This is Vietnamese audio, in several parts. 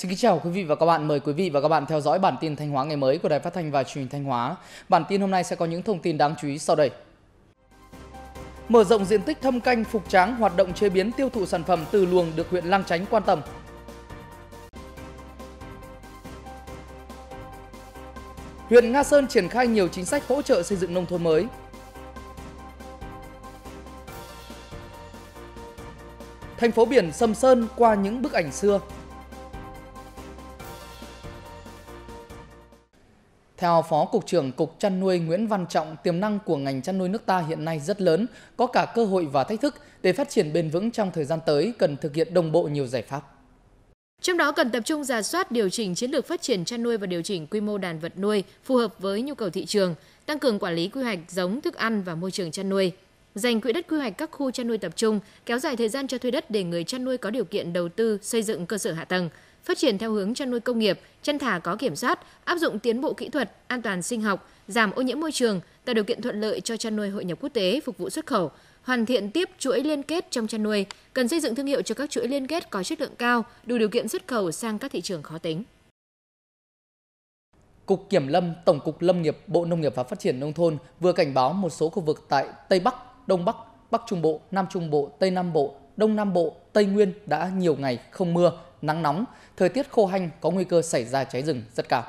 Xin kính chào quý vị và các bạn. Mời quý vị và các bạn theo dõi bản tin Thanh Hóa ngày mới của Đài Phát thanh và Truyền hình Thanh Hóa. Bản tin hôm nay sẽ có những thông tin đáng chú ý sau đây. Mở rộng diện tích thâm canh phục tráng hoạt động chế biến tiêu thụ sản phẩm từ luồng được huyện Lang Chánh quan tâm. Huyện Nga Sơn triển khai nhiều chính sách hỗ trợ xây dựng nông thôn mới. Thành phố biển Sầm Sơn qua những bức ảnh xưa Theo Phó Cục trưởng Cục Chăn nuôi Nguyễn Văn Trọng, tiềm năng của ngành chăn nuôi nước ta hiện nay rất lớn, có cả cơ hội và thách thức. Để phát triển bền vững trong thời gian tới, cần thực hiện đồng bộ nhiều giải pháp. Trong đó cần tập trung giả soát điều chỉnh chiến lược phát triển chăn nuôi và điều chỉnh quy mô đàn vật nuôi phù hợp với nhu cầu thị trường, tăng cường quản lý quy hoạch giống thức ăn và môi trường chăn nuôi. Dành quỹ đất quy hoạch các khu chăn nuôi tập trung, kéo dài thời gian cho thuê đất để người chăn nuôi có điều kiện đầu tư xây dựng cơ sở hạ tầng, phát triển theo hướng chăn nuôi công nghiệp, chăn thả có kiểm soát, áp dụng tiến bộ kỹ thuật, an toàn sinh học, giảm ô nhiễm môi trường, tạo điều kiện thuận lợi cho chăn nuôi hội nhập quốc tế phục vụ xuất khẩu, hoàn thiện tiếp chuỗi liên kết trong chăn nuôi, cần xây dựng thương hiệu cho các chuỗi liên kết có chất lượng cao, đủ điều kiện xuất khẩu sang các thị trường khó tính. Cục Kiểm lâm, Tổng cục Lâm nghiệp, Bộ Nông nghiệp và Phát triển Nông thôn vừa cảnh báo một số khu vực tại Tây Bắc, Đông Bắc, Bắc Trung Bộ, Nam Trung Bộ, Tây Nam Bộ, Đông Nam Bộ Tây Nguyên đã nhiều ngày không mưa, nắng nóng, thời tiết khô hanh có nguy cơ xảy ra cháy rừng rất cao.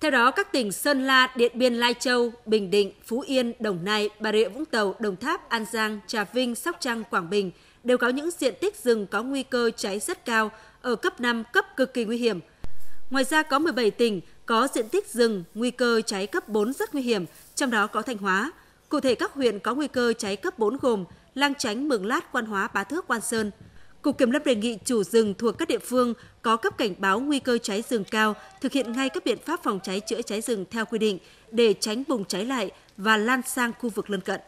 Theo đó, các tỉnh Sơn La, Điện Biên, Lai Châu, Bình Định, Phú Yên, Đồng Nai, Bà Rịa Vũng Tàu, Đồng Tháp, An Giang, Trà Vinh, Sóc Trăng, Quảng Bình đều có những diện tích rừng có nguy cơ cháy rất cao ở cấp 5, cấp cực kỳ nguy hiểm. Ngoài ra có 17 tỉnh có diện tích rừng nguy cơ cháy cấp 4 rất nguy hiểm, trong đó có Thanh Hóa. Cụ thể các huyện có nguy cơ cháy cấp 4 gồm Lang Chánh, Mường Lát, Quan Hóa, Bá Thước, Quan Sơn. Cục Kiểm lâm đề nghị chủ rừng thuộc các địa phương có cấp cảnh báo nguy cơ cháy rừng cao, thực hiện ngay các biện pháp phòng cháy chữa cháy rừng theo quy định để tránh bùng cháy lại và lan sang khu vực lân cận.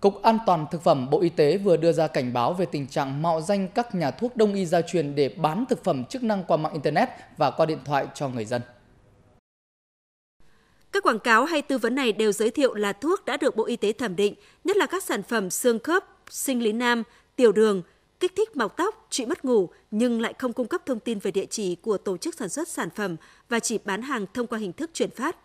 Cục An toàn Thực phẩm Bộ Y tế vừa đưa ra cảnh báo về tình trạng mạo danh các nhà thuốc đông y gia truyền để bán thực phẩm chức năng qua mạng Internet và qua điện thoại cho người dân. Các quảng cáo hay tư vấn này đều giới thiệu là thuốc đã được Bộ Y tế thẩm định, nhất là các sản phẩm xương khớp, sinh lý nam, tiểu đường, kích thích mọc tóc, trị mất ngủ nhưng lại không cung cấp thông tin về địa chỉ của tổ chức sản xuất sản phẩm và chỉ bán hàng thông qua hình thức chuyển phát.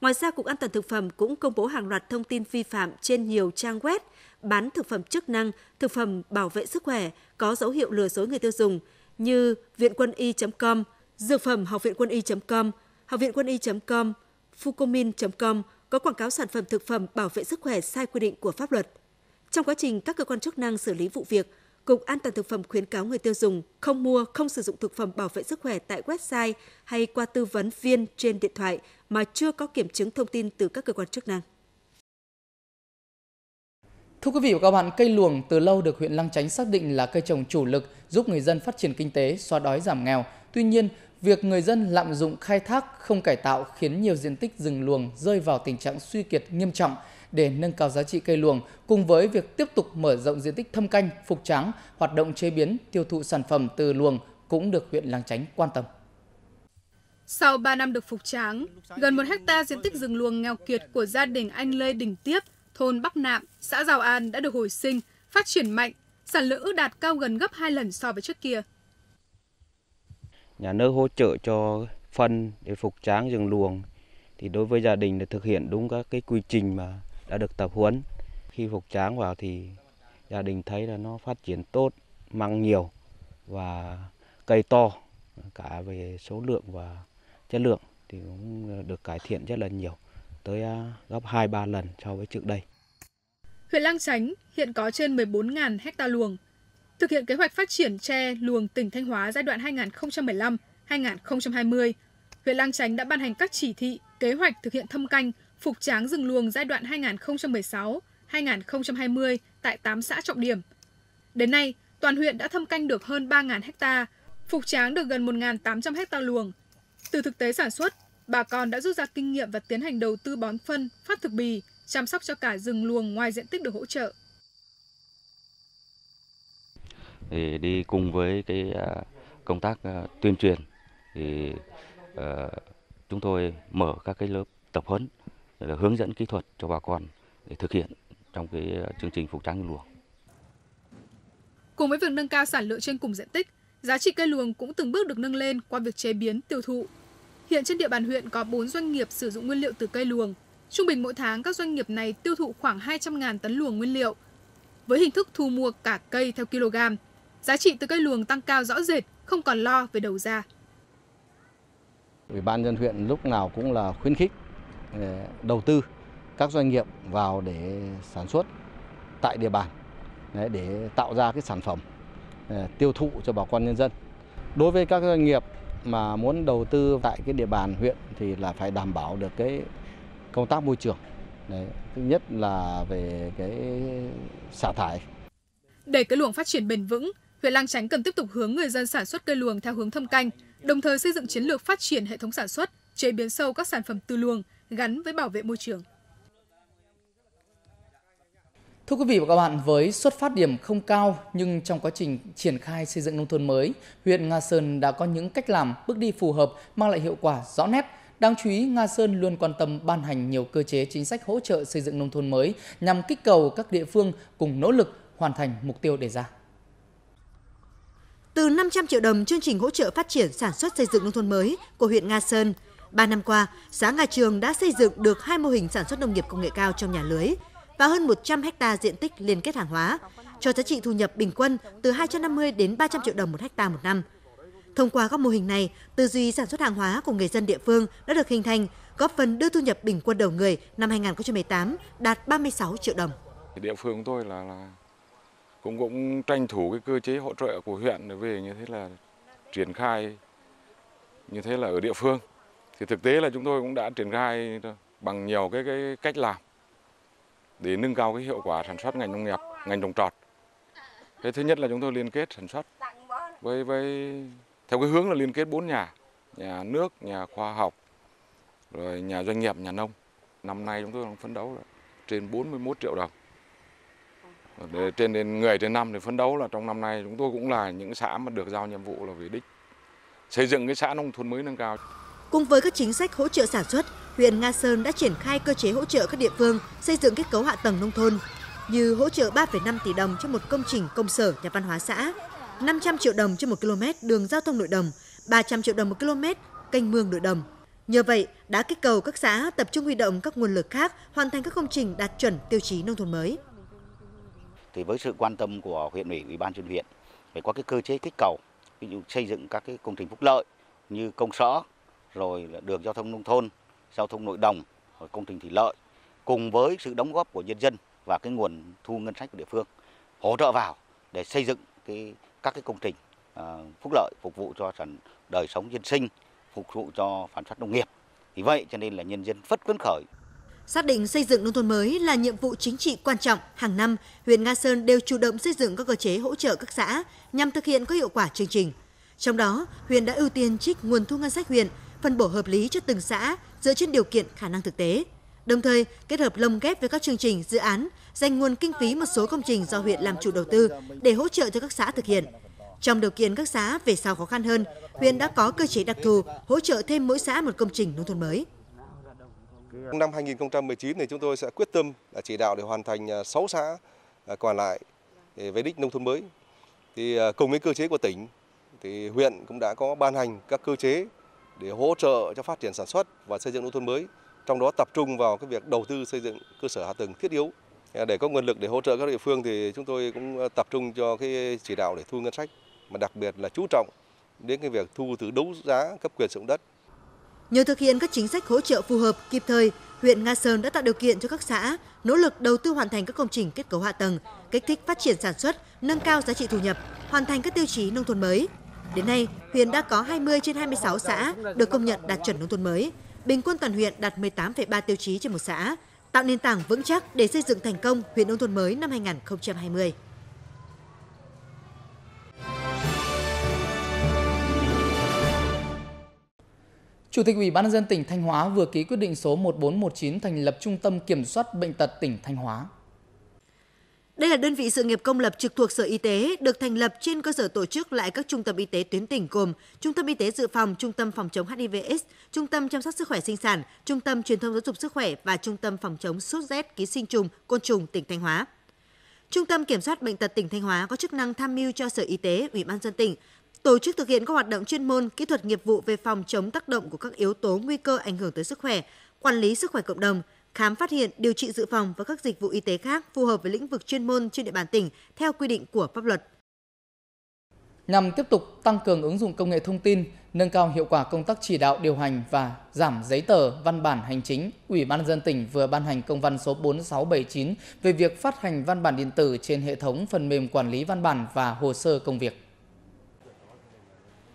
Ngoài ra, Cục An toàn Thực phẩm cũng công bố hàng loạt thông tin vi phạm trên nhiều trang web bán thực phẩm chức năng, thực phẩm bảo vệ sức khỏe có dấu hiệu lừa dối người tiêu dùng như viện quân y.com, dược phẩm học viện quân y.com, học viện quân y.com, fucomin.com có quảng cáo sản phẩm thực phẩm bảo vệ sức khỏe sai quy định của pháp luật. Trong quá trình các cơ quan chức năng xử lý vụ việc, Cục An toàn thực phẩm khuyến cáo người tiêu dùng không mua, không sử dụng thực phẩm bảo vệ sức khỏe tại website hay qua tư vấn viên trên điện thoại mà chưa có kiểm chứng thông tin từ các cơ quan chức năng. Thưa quý vị và các bạn, cây luồng từ lâu được huyện Lăng Chánh xác định là cây trồng chủ lực giúp người dân phát triển kinh tế, xóa đói giảm nghèo, Tuy nhiên, việc người dân lạm dụng khai thác không cải tạo khiến nhiều diện tích rừng luồng rơi vào tình trạng suy kiệt nghiêm trọng để nâng cao giá trị cây luồng cùng với việc tiếp tục mở rộng diện tích thâm canh, phục tráng, hoạt động chế biến, tiêu thụ sản phẩm từ luồng cũng được huyện Làng Chánh quan tâm. Sau 3 năm được phục tráng, gần 1 hecta diện tích rừng luồng nghèo kiệt của gia đình anh Lê Đình Tiếp, thôn Bắc Nạm, xã Giào An đã được hồi sinh, phát triển mạnh, sản lượng ước đạt cao gần gấp 2 lần so với trước kia nhà nước hỗ trợ cho phân để phục tráng rừng luồng thì đối với gia đình là thực hiện đúng các cái quy trình mà đã được tập huấn khi phục tráng vào thì gia đình thấy là nó phát triển tốt măng nhiều và cây to cả về số lượng và chất lượng thì cũng được cải thiện rất là nhiều tới à, gấp 2 3 lần so với trước đây. Huyện Lang Chánh hiện có trên 14.000 hecta luồng, thực hiện kế hoạch phát triển tre luồng tỉnh Thanh Hóa giai đoạn 2015-2020, huyện Lang Chánh đã ban hành các chỉ thị, kế hoạch thực hiện thâm canh, phục tráng rừng luồng giai đoạn 2016-2020 tại 8 xã trọng điểm. Đến nay, toàn huyện đã thâm canh được hơn 3.000 ha, phục tráng được gần 1.800 ha luồng. Từ thực tế sản xuất, bà con đã rút ra kinh nghiệm và tiến hành đầu tư bón phân, phát thực bì, chăm sóc cho cả rừng luồng ngoài diện tích được hỗ trợ thì đi cùng với cái à, công tác à, tuyên truyền thì à, chúng tôi mở các cái lớp tập huấn hướng dẫn kỹ thuật cho bà con để thực hiện trong cái chương trình phục tráng luồng. Cùng với việc nâng cao sản lượng trên cùng diện tích, giá trị cây luồng cũng từng bước được nâng lên qua việc chế biến, tiêu thụ. Hiện trên địa bàn huyện có 4 doanh nghiệp sử dụng nguyên liệu từ cây luồng. Trung bình mỗi tháng các doanh nghiệp này tiêu thụ khoảng 200.000 tấn luồng nguyên liệu. Với hình thức thu mua cả cây theo kg, Giá trị từ cây luồng tăng cao rõ rệt, không còn lo về đầu ra. Ủy ban dân huyện lúc nào cũng là khuyến khích ờ, đầu tư các doanh nghiệp vào để sản xuất tại địa bàn để tạo ra cái sản phẩm ờ, tiêu thụ cho bà con nhân dân. Đối với các doanh nghiệp mà muốn đầu tư tại cái địa bàn huyện thì là phải đảm bảo được cái công tác môi trường. Đấy, thứ nhất là về cái xả thải. Để cái luồng phát triển bền vững, huyện Lang Chánh cần tiếp tục hướng người dân sản xuất cây luồng theo hướng thâm canh, đồng thời xây dựng chiến lược phát triển hệ thống sản xuất, chế biến sâu các sản phẩm từ luồng gắn với bảo vệ môi trường. Thưa quý vị và các bạn, với xuất phát điểm không cao nhưng trong quá trình triển khai xây dựng nông thôn mới, huyện Nga Sơn đã có những cách làm, bước đi phù hợp mang lại hiệu quả rõ nét. Đáng chú ý, Nga Sơn luôn quan tâm ban hành nhiều cơ chế chính sách hỗ trợ xây dựng nông thôn mới nhằm kích cầu các địa phương cùng nỗ lực hoàn thành mục tiêu đề ra. Từ 500 triệu đồng chương trình hỗ trợ phát triển sản xuất xây dựng nông thôn mới của huyện Nga Sơn, 3 năm qua, xã Nga Trường đã xây dựng được hai mô hình sản xuất nông nghiệp công nghệ cao trong nhà lưới và hơn 100 hecta diện tích liên kết hàng hóa, cho giá trị thu nhập bình quân từ 250 đến 300 triệu đồng một hecta một năm. Thông qua các mô hình này, tư duy sản xuất hàng hóa của người dân địa phương đã được hình thành, góp phần đưa thu nhập bình quân đầu người năm 2018 đạt 36 triệu đồng. Địa phương tôi là, là cũng cũng tranh thủ cái cơ chế hỗ trợ của huyện về như thế là triển khai như thế là ở địa phương thì thực tế là chúng tôi cũng đã triển khai bằng nhiều cái, cái cách làm để nâng cao cái hiệu quả sản xuất ngành nông nghiệp ngành trồng trọt cái thứ nhất là chúng tôi liên kết sản xuất với với theo cái hướng là liên kết bốn nhà nhà nước nhà khoa học rồi nhà doanh nghiệp nhà nông năm nay chúng tôi đang phấn đấu là trên 41 triệu đồng để trên đến người trên năm thì phấn đấu là trong năm nay chúng tôi cũng là những xã mà được giao nhiệm vụ là về đích xây dựng cái xã nông thôn mới nâng cao. Cùng với các chính sách hỗ trợ sản xuất, huyện Nga Sơn đã triển khai cơ chế hỗ trợ các địa phương xây dựng kết cấu hạ tầng nông thôn như hỗ trợ 3,5 tỷ đồng cho một công trình công sở nhà văn hóa xã, 500 triệu đồng cho một km đường giao thông nội đồng, 300 triệu đồng một km canh mương nội đồng. Nhờ vậy, đã kích cầu các xã tập trung huy động các nguồn lực khác hoàn thành các công trình đạt chuẩn tiêu chí nông thôn mới thì với sự quan tâm của huyện ủy ủy ban chuyên huyện phải có cái cơ chế kích cầu ví dụ xây dựng các cái công trình phúc lợi như công sở rồi là đường giao thông nông thôn giao thông nội đồng rồi công trình thủy lợi cùng với sự đóng góp của nhân dân và cái nguồn thu ngân sách của địa phương hỗ trợ vào để xây dựng cái các cái công trình à, phúc lợi phục vụ cho sản đời sống dân sinh phục vụ cho sản xuất nông nghiệp vì vậy cho nên là nhân dân rất phấn khởi Xác định xây dựng nông thôn mới là nhiệm vụ chính trị quan trọng, hàng năm, huyện Nga Sơn đều chủ động xây dựng các cơ chế hỗ trợ các xã nhằm thực hiện có hiệu quả chương trình. Trong đó, huyện đã ưu tiên trích nguồn thu ngân sách huyện, phân bổ hợp lý cho từng xã dựa trên điều kiện khả năng thực tế. Đồng thời, kết hợp lồng ghép với các chương trình, dự án, dành nguồn kinh phí một số công trình do huyện làm chủ đầu tư để hỗ trợ cho các xã thực hiện. Trong điều kiện các xã về sau khó khăn hơn, huyện đã có cơ chế đặc thù hỗ trợ thêm mỗi xã một công trình nông thôn mới. Năm 2019 thì chúng tôi sẽ quyết tâm chỉ đạo để hoàn thành 6 à, xã à, còn lại về đích nông thôn mới. Thì à, cùng với cơ chế của tỉnh thì huyện cũng đã có ban hành các cơ chế để hỗ trợ cho phát triển sản xuất và xây dựng nông thôn mới, trong đó tập trung vào cái việc đầu tư xây dựng cơ sở hạ tầng thiết yếu. Để có nguồn lực để hỗ trợ các địa phương thì chúng tôi cũng tập trung cho cái chỉ đạo để thu ngân sách mà đặc biệt là chú trọng đến cái việc thu từ đấu giá cấp quyền sử dụng đất Nhờ thực hiện các chính sách hỗ trợ phù hợp kịp thời, huyện Nga Sơn đã tạo điều kiện cho các xã nỗ lực đầu tư hoàn thành các công trình kết cấu hạ tầng, kích thích phát triển sản xuất, nâng cao giá trị thu nhập, hoàn thành các tiêu chí nông thôn mới. Đến nay, huyện đã có 20 trên 26 xã được công nhận đạt chuẩn nông thôn mới, bình quân toàn huyện đạt 18,3 tiêu chí trên một xã, tạo nền tảng vững chắc để xây dựng thành công huyện nông thôn mới năm 2020. Chủ tịch Ủy ban nhân dân tỉnh Thanh Hóa vừa ký quyết định số 1419 thành lập Trung tâm Kiểm soát Bệnh tật tỉnh Thanh Hóa. Đây là đơn vị sự nghiệp công lập trực thuộc Sở Y tế, được thành lập trên cơ sở tổ chức lại các trung tâm y tế tuyến tỉnh gồm Trung tâm Y tế Dự phòng, Trung tâm Phòng chống HIVS, Trung tâm Chăm sóc Sức khỏe Sinh sản, Trung tâm Truyền thông Giáo dục Sức khỏe và Trung tâm Phòng chống sốt rét, ký sinh trùng, côn trùng tỉnh Thanh Hóa. Trung tâm Kiểm soát Bệnh tật tỉnh Thanh Hóa có chức năng tham mưu cho Sở Y tế, Ủy ban dân tỉnh tổ chức thực hiện các hoạt động chuyên môn, kỹ thuật nghiệp vụ về phòng chống tác động của các yếu tố nguy cơ ảnh hưởng tới sức khỏe, quản lý sức khỏe cộng đồng, khám phát hiện, điều trị dự phòng và các dịch vụ y tế khác phù hợp với lĩnh vực chuyên môn trên địa bàn tỉnh theo quy định của pháp luật. Nhằm tiếp tục tăng cường ứng dụng công nghệ thông tin, nâng cao hiệu quả công tác chỉ đạo điều hành và giảm giấy tờ văn bản hành chính, Ủy ban nhân dân tỉnh vừa ban hành công văn số 4679 về việc phát hành văn bản điện tử trên hệ thống phần mềm quản lý văn bản và hồ sơ công việc.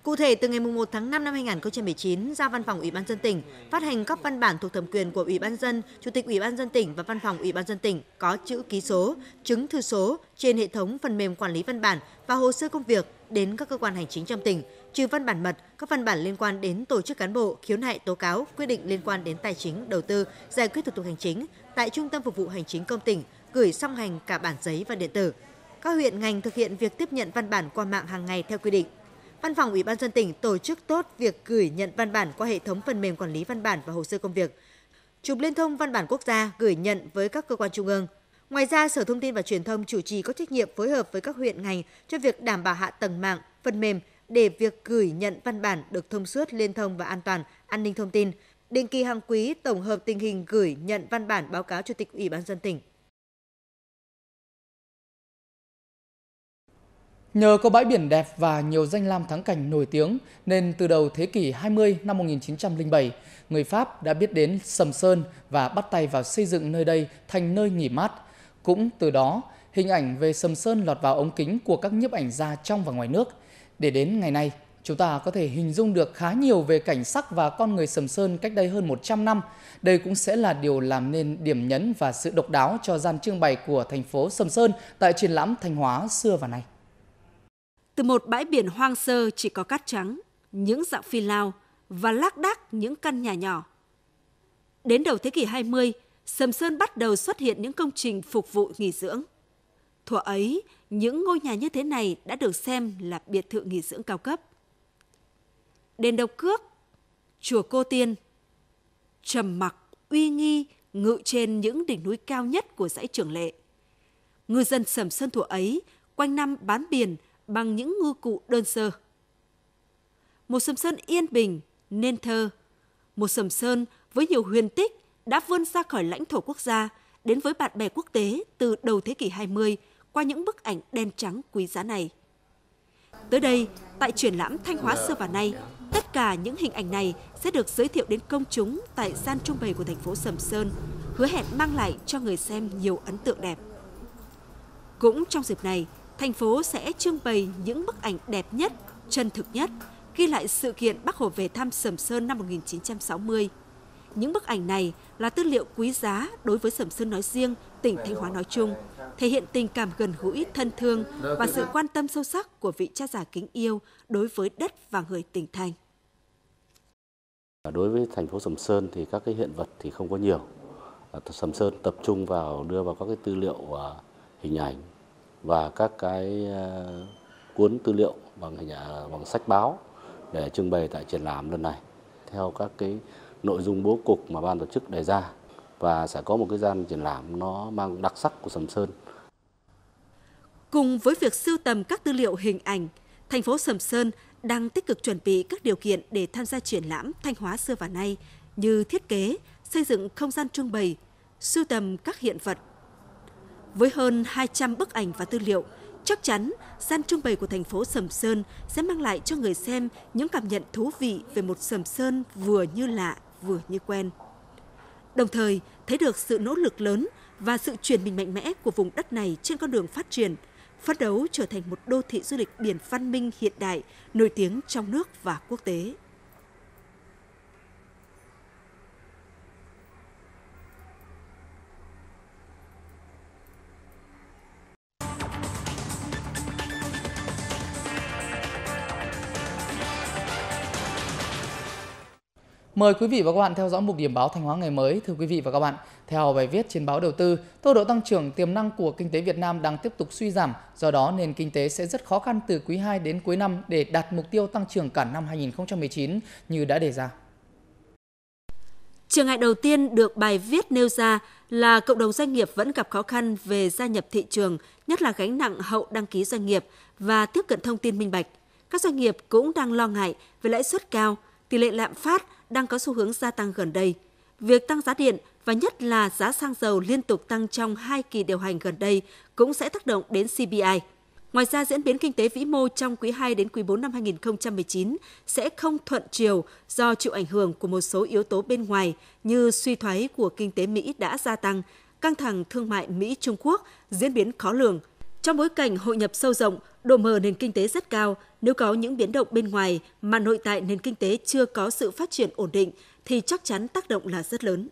Cụ thể, từ ngày 1 tháng 5 năm 2019, ra Văn phòng Ủy ban dân tỉnh phát hành các văn bản thuộc thẩm quyền của Ủy ban dân, Chủ tịch Ủy ban dân tỉnh và Văn phòng Ủy ban dân tỉnh có chữ ký số, chứng thư số trên hệ thống phần mềm quản lý văn bản và hồ sơ công việc đến các cơ quan hành chính trong tỉnh, trừ văn bản mật, các văn bản liên quan đến tổ chức cán bộ, khiếu nại tố cáo, quyết định liên quan đến tài chính, đầu tư, giải quyết thủ tục hành chính tại Trung tâm phục vụ hành chính công tỉnh, gửi song hành cả bản giấy và điện tử. Các huyện ngành thực hiện việc tiếp nhận văn bản qua mạng hàng ngày theo quy định. Văn phòng Ủy ban dân tỉnh tổ chức tốt việc gửi nhận văn bản qua hệ thống phần mềm quản lý văn bản và hồ sơ công việc. Trục liên thông văn bản quốc gia gửi nhận với các cơ quan trung ương. Ngoài ra, Sở Thông tin và Truyền thông chủ trì có trách nhiệm phối hợp với các huyện ngành cho việc đảm bảo hạ tầng mạng, phần mềm để việc gửi nhận văn bản được thông suốt, liên thông và an toàn, an ninh thông tin. Định kỳ hàng quý tổng hợp tình hình gửi nhận văn bản báo cáo Chủ tịch Ủy ban dân tỉnh. Nhờ có bãi biển đẹp và nhiều danh lam thắng cảnh nổi tiếng nên từ đầu thế kỷ 20 năm 1907, người Pháp đã biết đến Sầm Sơn và bắt tay vào xây dựng nơi đây thành nơi nghỉ mát. Cũng từ đó, hình ảnh về Sầm Sơn lọt vào ống kính của các nhiếp ảnh gia trong và ngoài nước. Để đến ngày nay, chúng ta có thể hình dung được khá nhiều về cảnh sắc và con người Sầm Sơn cách đây hơn 100 năm. Đây cũng sẽ là điều làm nên điểm nhấn và sự độc đáo cho gian trưng bày của thành phố Sầm Sơn tại triển lãm Thanh Hóa xưa và nay. Từ một bãi biển hoang sơ chỉ có cát trắng, những dạng phi lao và lác đác những căn nhà nhỏ. Đến đầu thế kỷ 20, Sầm Sơn bắt đầu xuất hiện những công trình phục vụ nghỉ dưỡng. Thuở ấy, những ngôi nhà như thế này đã được xem là biệt thự nghỉ dưỡng cao cấp. Đền Độc Cước, Chùa Cô Tiên, trầm mặc uy nghi ngự trên những đỉnh núi cao nhất của dãy Trường Lệ. Ngư dân Sầm Sơn thuở ấy quanh năm bán biển bằng những ngư cụ đơn sơ. Một sầm sơn yên bình, nên thơ. Một sầm sơn với nhiều huyền tích đã vươn ra khỏi lãnh thổ quốc gia đến với bạn bè quốc tế từ đầu thế kỷ 20 qua những bức ảnh đen trắng quý giá này. Tới đây, tại triển lãm Thanh Hóa xưa và nay, tất cả những hình ảnh này sẽ được giới thiệu đến công chúng tại gian trưng bày của thành phố Sầm Sơn, hứa hẹn mang lại cho người xem nhiều ấn tượng đẹp. Cũng trong dịp này, thành phố sẽ trưng bày những bức ảnh đẹp nhất, chân thực nhất, ghi lại sự kiện Bác Hồ về thăm Sầm Sơn năm 1960. Những bức ảnh này là tư liệu quý giá đối với Sầm Sơn nói riêng, tỉnh Thanh Hóa nói chung, thể hiện tình cảm gần gũi, thân thương và sự quan tâm sâu sắc của vị cha già kính yêu đối với đất và người tỉnh thành. Đối với thành phố Sầm Sơn thì các cái hiện vật thì không có nhiều. Ờ, Sầm Sơn tập trung vào đưa vào các cái tư liệu ờ, hình ảnh và các cái ờ, cuốn tư liệu bằng hình ờ, bằng sách báo để trưng bày tại triển lãm lần này theo các cái nội dung bố cục mà ban tổ chức đề ra và sẽ có một cái gian triển lãm nó mang đặc sắc của Sầm Sơn. Cùng với việc sưu tầm các tư liệu hình ảnh, thành phố Sầm Sơn đang tích cực chuẩn bị các điều kiện để tham gia triển lãm Thanh Hóa xưa và nay như thiết kế, xây dựng không gian trưng bày, sưu tầm các hiện vật với hơn 200 bức ảnh và tư liệu, chắc chắn gian trưng bày của thành phố Sầm Sơn sẽ mang lại cho người xem những cảm nhận thú vị về một Sầm Sơn vừa như lạ, vừa như quen. Đồng thời, thấy được sự nỗ lực lớn và sự chuyển mình mạnh mẽ của vùng đất này trên con đường phát triển, phấn đấu trở thành một đô thị du lịch biển văn minh hiện đại, nổi tiếng trong nước và quốc tế. Mời quý vị và các bạn theo dõi mục điểm báo Thanh Hóa ngày mới. Thưa quý vị và các bạn, theo bài viết trên báo đầu tư, tốc độ tăng trưởng tiềm năng của kinh tế Việt Nam đang tiếp tục suy giảm, do đó nền kinh tế sẽ rất khó khăn từ quý 2 đến cuối năm để đạt mục tiêu tăng trưởng cả năm 2019 như đã đề ra. Trường ngại đầu tiên được bài viết nêu ra là cộng đồng doanh nghiệp vẫn gặp khó khăn về gia nhập thị trường, nhất là gánh nặng hậu đăng ký doanh nghiệp và tiếp cận thông tin minh bạch. Các doanh nghiệp cũng đang lo ngại về lãi suất cao, tỷ lệ lạm phát đang có xu hướng gia tăng gần đây. Việc tăng giá điện và nhất là giá xăng dầu liên tục tăng trong hai kỳ điều hành gần đây cũng sẽ tác động đến CPI. Ngoài ra, diễn biến kinh tế vĩ mô trong quý 2 đến quý 4 năm 2019 sẽ không thuận chiều do chịu ảnh hưởng của một số yếu tố bên ngoài như suy thoái của kinh tế Mỹ đã gia tăng, căng thẳng thương mại Mỹ-Trung Quốc diễn biến khó lường. Trong bối cảnh hội nhập sâu rộng, Độ mở nền kinh tế rất cao, nếu có những biến động bên ngoài mà nội tại nền kinh tế chưa có sự phát triển ổn định thì chắc chắn tác động là rất lớn.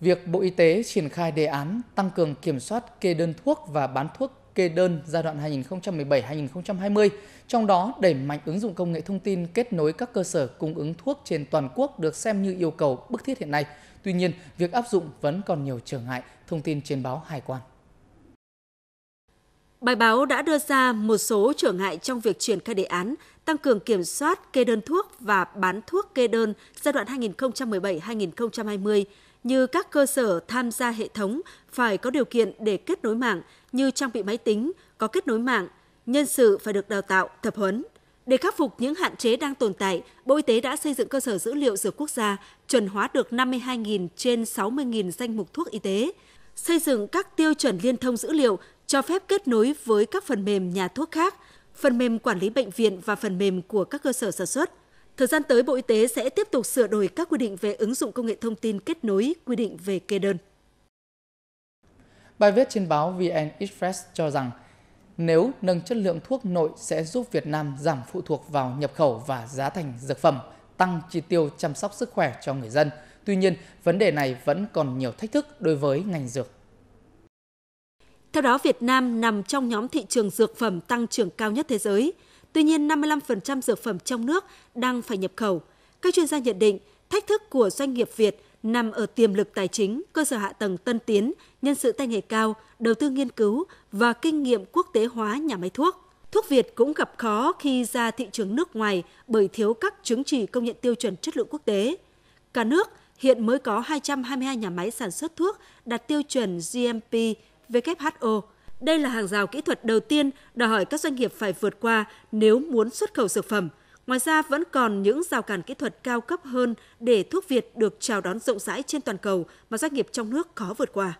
Việc Bộ Y tế triển khai đề án tăng cường kiểm soát kê đơn thuốc và bán thuốc kê đơn giai đoạn 2017-2020, trong đó đẩy mạnh ứng dụng công nghệ thông tin kết nối các cơ sở cung ứng thuốc trên toàn quốc được xem như yêu cầu bức thiết hiện nay. Tuy nhiên, việc áp dụng vẫn còn nhiều trở ngại, thông tin trên báo Hải quan. Bài báo đã đưa ra một số trở ngại trong việc triển khai đề án tăng cường kiểm soát kê đơn thuốc và bán thuốc kê đơn giai đoạn 2017-2020 như các cơ sở tham gia hệ thống phải có điều kiện để kết nối mạng như trang bị máy tính, có kết nối mạng, nhân sự phải được đào tạo, tập huấn. Để khắc phục những hạn chế đang tồn tại, Bộ Y tế đã xây dựng cơ sở dữ liệu dược quốc gia, chuẩn hóa được 52.000 trên 60.000 danh mục thuốc y tế, xây dựng các tiêu chuẩn liên thông dữ liệu cho phép kết nối với các phần mềm nhà thuốc khác, phần mềm quản lý bệnh viện và phần mềm của các cơ sở sản xuất. Thời gian tới, Bộ Y tế sẽ tiếp tục sửa đổi các quy định về ứng dụng công nghệ thông tin kết nối, quy định về kê đơn. Bài viết trên báo VN Express cho rằng, nếu nâng chất lượng thuốc nội sẽ giúp Việt Nam giảm phụ thuộc vào nhập khẩu và giá thành dược phẩm, tăng chi tiêu chăm sóc sức khỏe cho người dân. Tuy nhiên, vấn đề này vẫn còn nhiều thách thức đối với ngành dược theo đó, Việt Nam nằm trong nhóm thị trường dược phẩm tăng trưởng cao nhất thế giới. Tuy nhiên, 55% dược phẩm trong nước đang phải nhập khẩu. Các chuyên gia nhận định, thách thức của doanh nghiệp Việt nằm ở tiềm lực tài chính, cơ sở hạ tầng tân tiến, nhân sự tay nghề cao, đầu tư nghiên cứu và kinh nghiệm quốc tế hóa nhà máy thuốc. Thuốc Việt cũng gặp khó khi ra thị trường nước ngoài bởi thiếu các chứng chỉ công nhận tiêu chuẩn chất lượng quốc tế. Cả nước hiện mới có 222 nhà máy sản xuất thuốc đạt tiêu chuẩn GMP WHO. Đây là hàng rào kỹ thuật đầu tiên đòi hỏi các doanh nghiệp phải vượt qua nếu muốn xuất khẩu dược phẩm. Ngoài ra vẫn còn những rào cản kỹ thuật cao cấp hơn để thuốc Việt được chào đón rộng rãi trên toàn cầu mà doanh nghiệp trong nước khó vượt qua.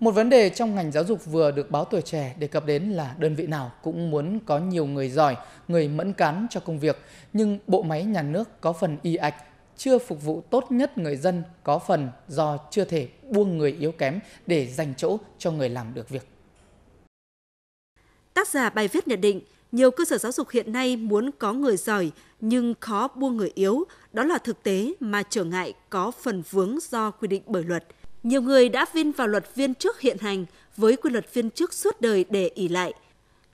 Một vấn đề trong ngành giáo dục vừa được báo tuổi trẻ đề cập đến là đơn vị nào cũng muốn có nhiều người giỏi, người mẫn cán cho công việc, nhưng bộ máy nhà nước có phần y ạch chưa phục vụ tốt nhất người dân có phần do chưa thể buông người yếu kém để dành chỗ cho người làm được việc. Tác giả bài viết nhận định, nhiều cơ sở giáo dục hiện nay muốn có người giỏi nhưng khó buông người yếu, đó là thực tế mà trở ngại có phần vướng do quy định bởi luật. Nhiều người đã vin vào luật viên chức hiện hành với quy luật viên chức suốt đời để ỉ lại.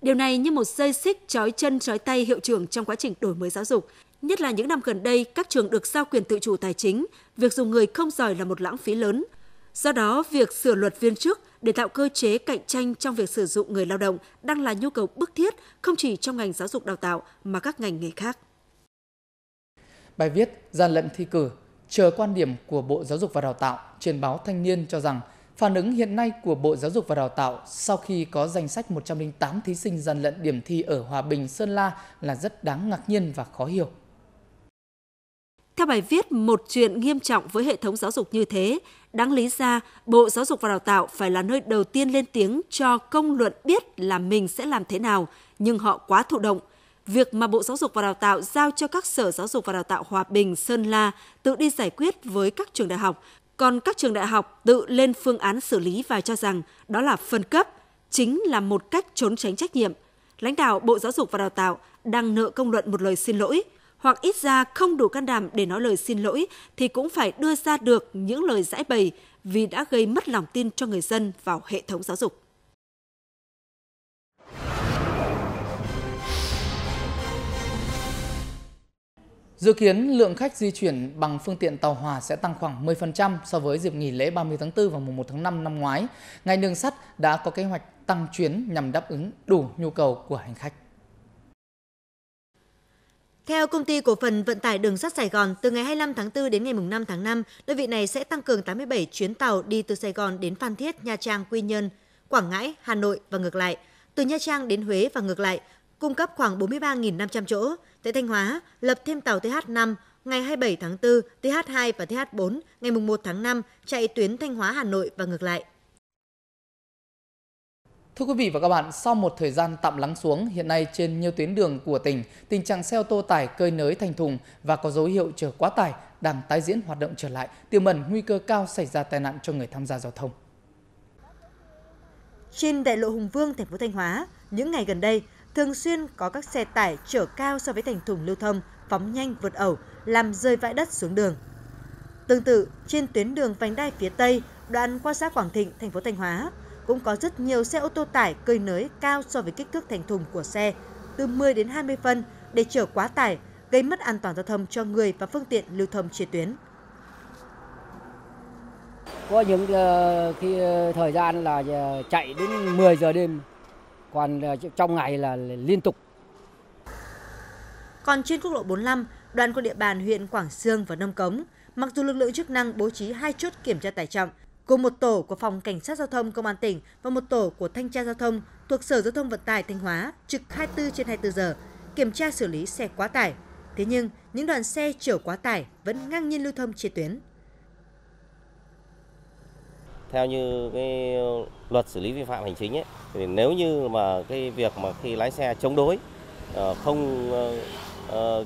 Điều này như một dây xích trói chân trói tay hiệu trưởng trong quá trình đổi mới giáo dục, Nhất là những năm gần đây, các trường được giao quyền tự chủ tài chính, việc dùng người không giỏi là một lãng phí lớn. Do đó, việc sửa luật viên chức để tạo cơ chế cạnh tranh trong việc sử dụng người lao động đang là nhu cầu bức thiết không chỉ trong ngành giáo dục đào tạo mà các ngành nghề khác. Bài viết Gian lận thi cử chờ quan điểm của Bộ Giáo dục và Đào tạo trên báo Thanh niên cho rằng phản ứng hiện nay của Bộ Giáo dục và Đào tạo sau khi có danh sách 108 thí sinh gian lận điểm thi ở Hòa Bình, Sơn La là rất đáng ngạc nhiên và khó hiểu. Theo bài viết, một chuyện nghiêm trọng với hệ thống giáo dục như thế, đáng lý ra Bộ Giáo dục và Đào tạo phải là nơi đầu tiên lên tiếng cho công luận biết là mình sẽ làm thế nào, nhưng họ quá thụ động. Việc mà Bộ Giáo dục và Đào tạo giao cho các sở giáo dục và đào tạo Hòa Bình, Sơn La tự đi giải quyết với các trường đại học, còn các trường đại học tự lên phương án xử lý và cho rằng đó là phân cấp, chính là một cách trốn tránh trách nhiệm. Lãnh đạo Bộ Giáo dục và Đào tạo đang nợ công luận một lời xin lỗi – hoặc ít ra không đủ can đảm để nói lời xin lỗi thì cũng phải đưa ra được những lời giải bày vì đã gây mất lòng tin cho người dân vào hệ thống giáo dục. Dự kiến lượng khách di chuyển bằng phương tiện tàu hỏa sẽ tăng khoảng 10% so với dịp nghỉ lễ 30 tháng 4 và mùng 1 tháng 5 năm ngoái. Ngành đường sắt đã có kế hoạch tăng chuyến nhằm đáp ứng đủ nhu cầu của hành khách. Theo công ty cổ phần vận tải đường sắt Sài Gòn, từ ngày 25 tháng 4 đến ngày 5 tháng 5, đơn vị này sẽ tăng cường 87 chuyến tàu đi từ Sài Gòn đến Phan Thiết, Nha Trang, Quy Nhơn, Quảng Ngãi, Hà Nội và ngược lại, từ Nha Trang đến Huế và ngược lại, cung cấp khoảng 43.500 chỗ. Tại Thanh Hóa, lập thêm tàu TH5 ngày 27 tháng 4, TH2 và TH4 ngày 1 tháng 5 chạy tuyến Thanh Hóa Hà Nội và ngược lại. Thưa quý vị và các bạn, sau một thời gian tạm lắng xuống, hiện nay trên nhiều tuyến đường của tỉnh, tình trạng xe ô tô tải cơi nới thành thùng và có dấu hiệu chở quá tải đang tái diễn hoạt động trở lại, tiềm ẩn nguy cơ cao xảy ra tai nạn cho người tham gia giao thông. Trên đại lộ Hùng Vương, thành phố Thanh Hóa, những ngày gần đây, thường xuyên có các xe tải chở cao so với thành thùng lưu thông, phóng nhanh vượt ẩu, làm rơi vãi đất xuống đường. Tương tự, trên tuyến đường vành đai phía Tây, đoạn qua xã Quảng Thịnh, thành phố Thanh Hóa, cũng có rất nhiều xe ô tô tải cơi nới cao so với kích thước thành thùng của xe, từ 10 đến 20 phân để chở quá tải, gây mất an toàn giao thông cho người và phương tiện lưu thông trên tuyến. Có những ờ, khi ờ, thời gian là ờ, chạy đến 10 giờ đêm, còn trong ngày là liên tục. Còn trên quốc lộ 45, đoạn qua địa bàn huyện Quảng Sương và Nông Cống, mặc dù lực lượng chức năng bố trí hai chốt kiểm tra tải trọng, cùng một tổ của phòng cảnh sát giao thông công an tỉnh và một tổ của thanh tra giao thông thuộc Sở Giao thông Vận tải Thanh Hóa trực 24 trên 24 giờ kiểm tra xử lý xe quá tải. Thế nhưng, những đoàn xe chở quá tải vẫn ngang nhiên lưu thông trên tuyến. Theo như cái luật xử lý vi phạm hành chính ấy, thì nếu như mà cái việc mà khi lái xe chống đối ờ, không ờ,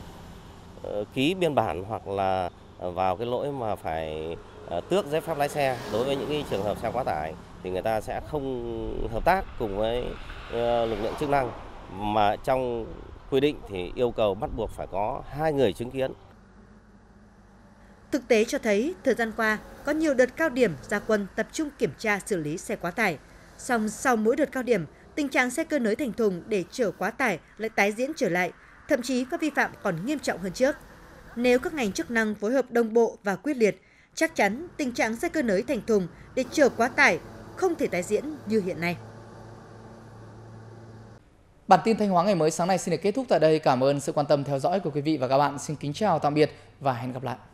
ờ, ký biên bản hoặc là vào cái lỗi mà phải Ờ, tước giấy phép lái xe đối với những trường hợp xe quá tải thì người ta sẽ không hợp tác cùng với ờ, lực lượng chức năng mà trong quy định thì yêu cầu bắt buộc phải có hai người chứng kiến. Thực tế cho thấy thời gian qua có nhiều đợt cao điểm gia quân tập trung kiểm tra xử lý xe quá tải. Song sau mỗi đợt cao điểm, tình trạng xe cơi nới thành thùng để chở quá tải lại tái diễn trở lại, thậm chí các vi phạm còn nghiêm trọng hơn trước. Nếu các ngành chức năng phối hợp đồng bộ và quyết liệt, chắc chắn tình trạng xe cơ nới thành thùng để chở quá tải không thể tái diễn như hiện nay. Bản tin Thanh Hóa ngày mới sáng nay xin được kết thúc tại đây. Cảm ơn sự quan tâm theo dõi của quý vị và các bạn. Xin kính chào tạm biệt và hẹn gặp lại.